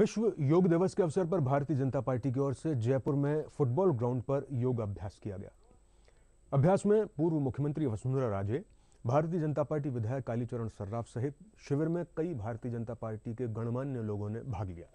विश्व योग दिवस के अवसर पर भारतीय जनता पार्टी की ओर से जयपुर में फुटबॉल ग्राउंड पर योग अभ्यास किया गया अभ्यास में पूर्व मुख्यमंत्री वसुंधरा राजे भारतीय जनता पार्टी विधायक कालीचरण सर्राफ सहित शिविर में कई भारतीय जनता पार्टी के गणमान्य लोगों ने भाग लिया